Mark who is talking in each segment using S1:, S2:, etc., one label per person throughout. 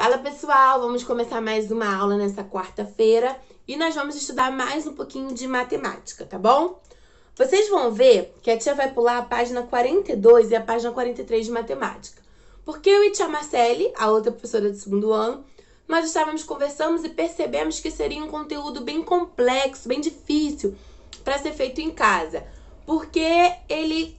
S1: Fala pessoal, vamos começar mais uma aula nessa quarta-feira e nós vamos estudar mais um pouquinho de matemática, tá bom? Vocês vão ver que a tia vai pular a página 42 e a página 43 de matemática. Porque eu e tia Marcele, a outra professora do segundo ano, nós estávamos conversando e percebemos que seria um conteúdo bem complexo, bem difícil para ser feito em casa, porque ele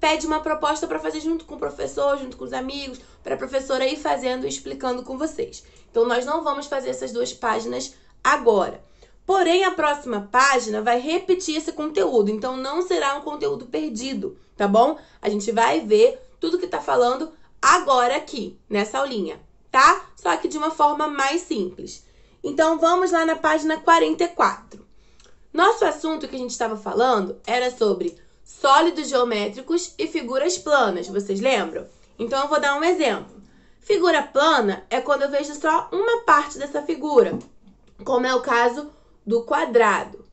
S1: pede uma proposta para fazer junto com o professor, junto com os amigos, para a professora ir fazendo e explicando com vocês. Então nós não vamos fazer essas duas páginas agora. Porém, a próxima página vai repetir esse conteúdo, então não será um conteúdo perdido, tá bom? A gente vai ver tudo que está falando agora aqui, nessa aulinha, tá? Só que de uma forma mais simples. Então vamos lá na página 44. Nosso assunto que a gente estava falando era sobre sólidos geométricos e figuras planas, vocês lembram? Então eu vou dar um exemplo. Figura plana é quando eu vejo só uma parte dessa figura, como é o caso do quadrado.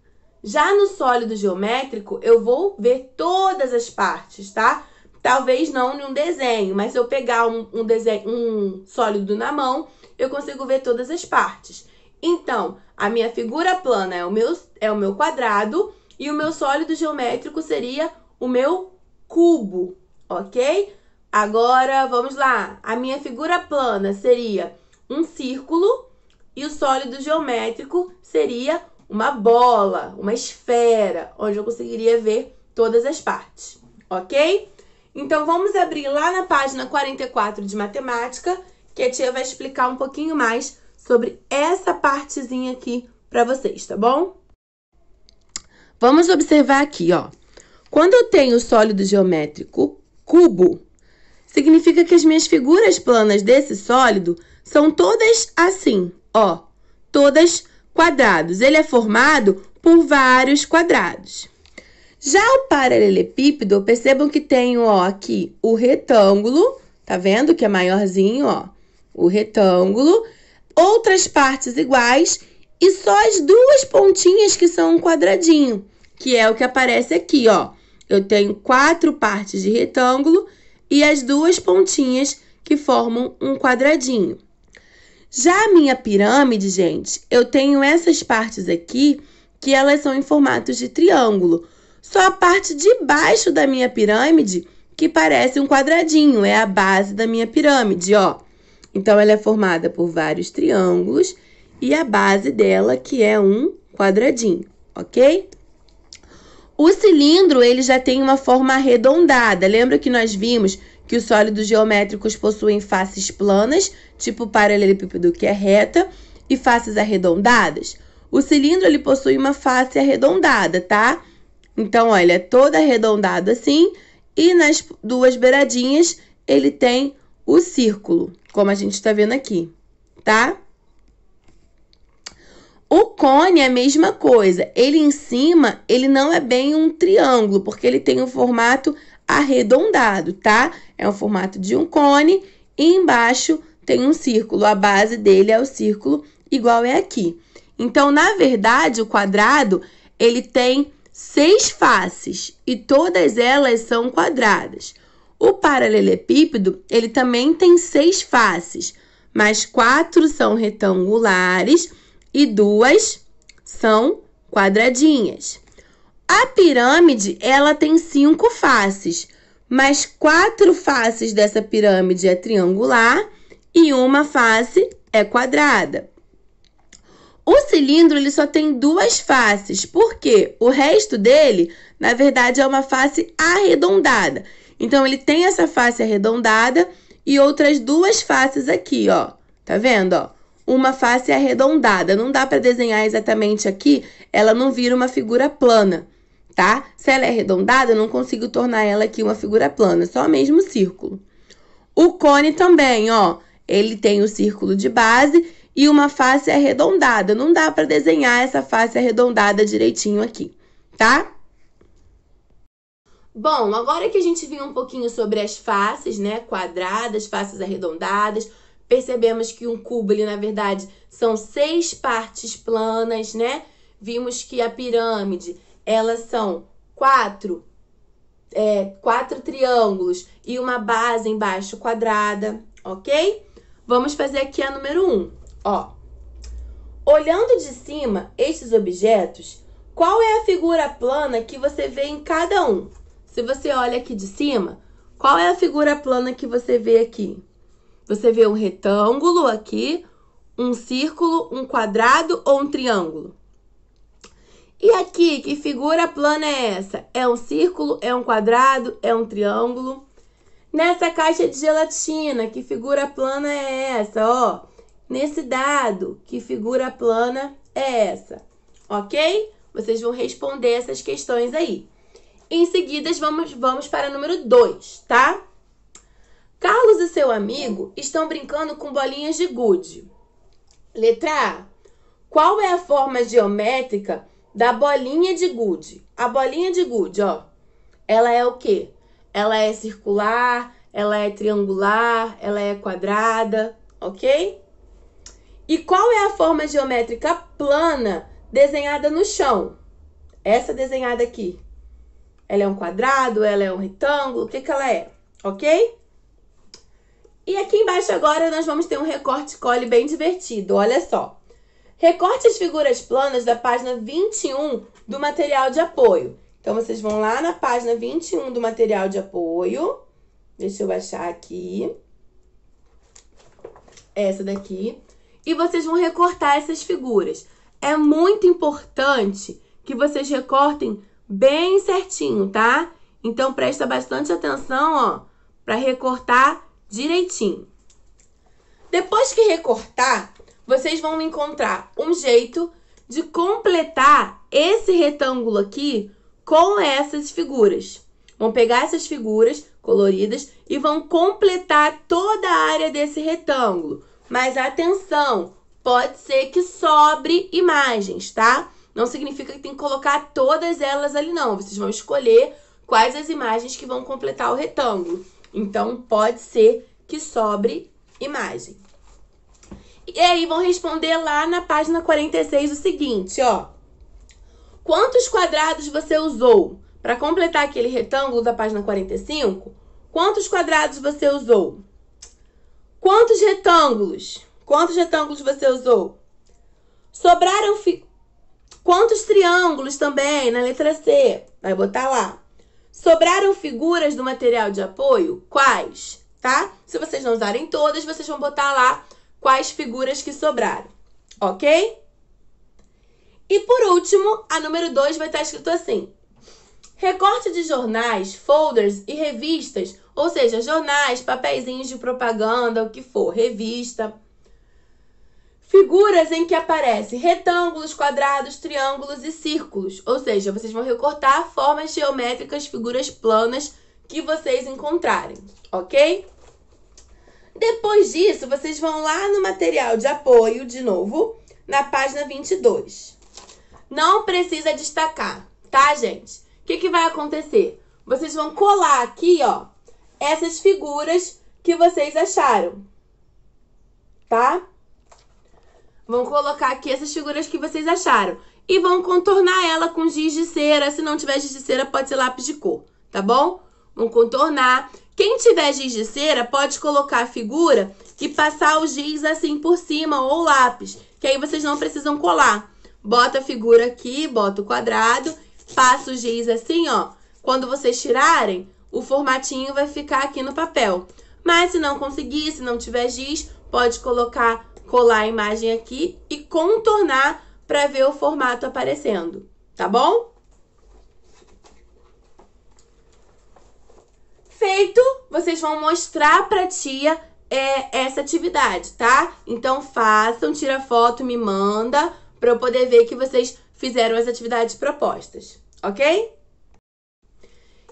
S1: Já no sólido geométrico, eu vou ver todas as partes, tá? Talvez não em um desenho, mas se eu pegar um, um, desenho, um sólido na mão, eu consigo ver todas as partes. Então, a minha figura plana é o meu, é o meu quadrado e o meu sólido geométrico seria o meu cubo, ok? Agora, vamos lá. A minha figura plana seria um círculo e o sólido geométrico seria uma bola, uma esfera, onde eu conseguiria ver todas as partes, ok? Então, vamos abrir lá na página 44 de matemática, que a tia vai explicar um pouquinho mais sobre essa partezinha aqui para vocês, tá bom? Vamos observar aqui, ó. Quando eu tenho o sólido geométrico cubo, significa que as minhas figuras planas desse sólido são todas assim, ó, todas quadrados. Ele é formado por vários quadrados. Já o paralelepípedo, percebam que tenho, ó, aqui o retângulo, tá vendo que é maiorzinho, ó, o retângulo, outras partes iguais e só as duas pontinhas que são um quadradinho que é o que aparece aqui, ó. Eu tenho quatro partes de retângulo e as duas pontinhas que formam um quadradinho. Já a minha pirâmide, gente, eu tenho essas partes aqui que elas são em formatos de triângulo. Só a parte de baixo da minha pirâmide que parece um quadradinho, é a base da minha pirâmide, ó. Então ela é formada por vários triângulos e a base dela que é um quadradinho, OK? O cilindro ele já tem uma forma arredondada. Lembra que nós vimos que os sólidos geométricos possuem faces planas, tipo o paralelepípedo que é reta, e faces arredondadas? O cilindro ele possui uma face arredondada, tá? Então, olha, é toda arredondado assim, e nas duas beiradinhas ele tem o círculo, como a gente está vendo aqui, tá? O cone é a mesma coisa. Ele em cima, ele não é bem um triângulo, porque ele tem um formato arredondado, tá? É o formato de um cone e embaixo tem um círculo. A base dele é o círculo, igual é aqui. Então, na verdade, o quadrado, ele tem seis faces e todas elas são quadradas. O paralelepípedo, ele também tem seis faces, mas quatro são retangulares e duas são quadradinhas. A pirâmide, ela tem cinco faces, mas quatro faces dessa pirâmide é triangular e uma face é quadrada. O cilindro ele só tem duas faces, porque o resto dele, na verdade, é uma face arredondada. Então ele tem essa face arredondada e outras duas faces aqui, ó. Tá vendo, ó? uma face arredondada. Não dá para desenhar exatamente aqui, ela não vira uma figura plana, tá? Se ela é arredondada, eu não consigo tornar ela aqui uma figura plana, só mesmo círculo. O cone também, ó, ele tem o círculo de base e uma face arredondada. Não dá para desenhar essa face arredondada direitinho aqui, tá? Bom, agora que a gente viu um pouquinho sobre as faces, né, quadradas, faces arredondadas, Percebemos que um cubo, ele, na verdade, são seis partes planas, né? Vimos que a pirâmide, elas são quatro, é, quatro triângulos e uma base embaixo quadrada, ok? Vamos fazer aqui a número um, ó. Olhando de cima estes objetos, qual é a figura plana que você vê em cada um? Se você olha aqui de cima, qual é a figura plana que você vê aqui? Você vê um retângulo aqui, um círculo, um quadrado ou um triângulo. E aqui, que figura plana é essa? É um círculo, é um quadrado, é um triângulo? Nessa caixa de gelatina, que figura plana é essa? Ó, nesse dado, que figura plana é essa? Ok? Vocês vão responder essas questões aí. Em seguida, vamos, vamos para número 2, tá? Carlos e seu amigo estão brincando com bolinhas de gude. Letra A. Qual é a forma geométrica da bolinha de gude? A bolinha de gude, ó. Ela é o quê? Ela é circular, ela é triangular, ela é quadrada, ok? E qual é a forma geométrica plana desenhada no chão? Essa desenhada aqui. Ela é um quadrado, ela é um retângulo, o que, que ela é? Ok? E aqui embaixo agora nós vamos ter um recorte cole bem divertido, olha só. Recorte as figuras planas da página 21 do material de apoio. Então, vocês vão lá na página 21 do material de apoio. Deixa eu baixar aqui. Essa daqui. E vocês vão recortar essas figuras. É muito importante que vocês recortem bem certinho, tá? Então, presta bastante atenção, ó, para recortar direitinho. Depois que recortar, vocês vão encontrar um jeito de completar esse retângulo aqui com essas figuras. Vão pegar essas figuras coloridas e vão completar toda a área desse retângulo. Mas atenção, pode ser que sobre imagens, tá? Não significa que tem que colocar todas elas ali, não. Vocês vão escolher quais as imagens que vão completar o retângulo. Então, pode ser que sobre imagem. E aí vão responder lá na página 46 o seguinte, ó. Quantos quadrados você usou para completar aquele retângulo da página 45? Quantos quadrados você usou? Quantos retângulos? Quantos retângulos você usou? Sobraram fi... quantos triângulos também na letra C? Vai botar lá. Sobraram figuras do material de apoio? Quais? Tá? Se vocês não usarem todas, vocês vão botar lá quais figuras que sobraram, ok? E por último, a número 2 vai estar escrito assim: recorte de jornais, folders e revistas, ou seja, jornais, papeizinhos de propaganda, o que for, revista, Figuras em que aparecem retângulos, quadrados, triângulos e círculos. Ou seja, vocês vão recortar formas geométricas, figuras planas que vocês encontrarem, ok? Depois disso, vocês vão lá no material de apoio, de novo, na página 22. Não precisa destacar, tá, gente? O que, que vai acontecer? Vocês vão colar aqui, ó, essas figuras que vocês acharam, tá? Vão colocar aqui essas figuras que vocês acharam. E vão contornar ela com giz de cera. Se não tiver giz de cera, pode ser lápis de cor, tá bom? Vão contornar. Quem tiver giz de cera, pode colocar a figura e passar o giz assim por cima, ou lápis. Que aí vocês não precisam colar. Bota a figura aqui, bota o quadrado, passa o giz assim, ó. Quando vocês tirarem, o formatinho vai ficar aqui no papel. Mas se não conseguir, se não tiver giz, pode colocar colar a imagem aqui e contornar para ver o formato aparecendo, tá bom? Feito, vocês vão mostrar para tia é, essa atividade, tá? Então façam, tira foto, me manda para eu poder ver que vocês fizeram as atividades propostas, ok?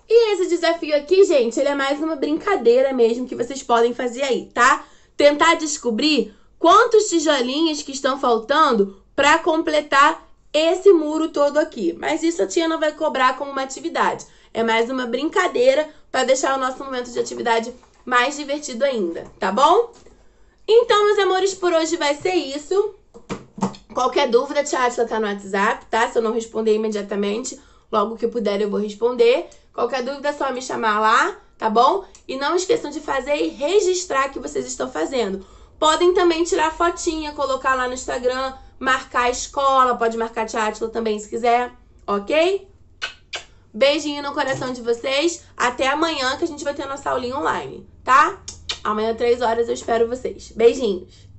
S1: E esse desafio aqui, gente, ele é mais uma brincadeira mesmo que vocês podem fazer aí, tá? Tentar descobrir quantos tijolinhos que estão faltando para completar esse muro todo aqui. Mas isso a tia não vai cobrar como uma atividade. É mais uma brincadeira para deixar o nosso momento de atividade mais divertido ainda, tá bom? Então, meus amores, por hoje vai ser isso. Qualquer dúvida, a tia Atila tá no WhatsApp, tá? Se eu não responder imediatamente, logo que puder eu vou responder. Qualquer dúvida é só me chamar lá, tá bom? E não esqueçam de fazer e registrar que vocês estão fazendo. Podem também tirar fotinha, colocar lá no Instagram, marcar a escola, pode marcar Teatro também se quiser, ok? Beijinho no coração de vocês. Até amanhã que a gente vai ter a nossa aulinha online, tá? Amanhã, três horas, eu espero vocês. Beijinhos!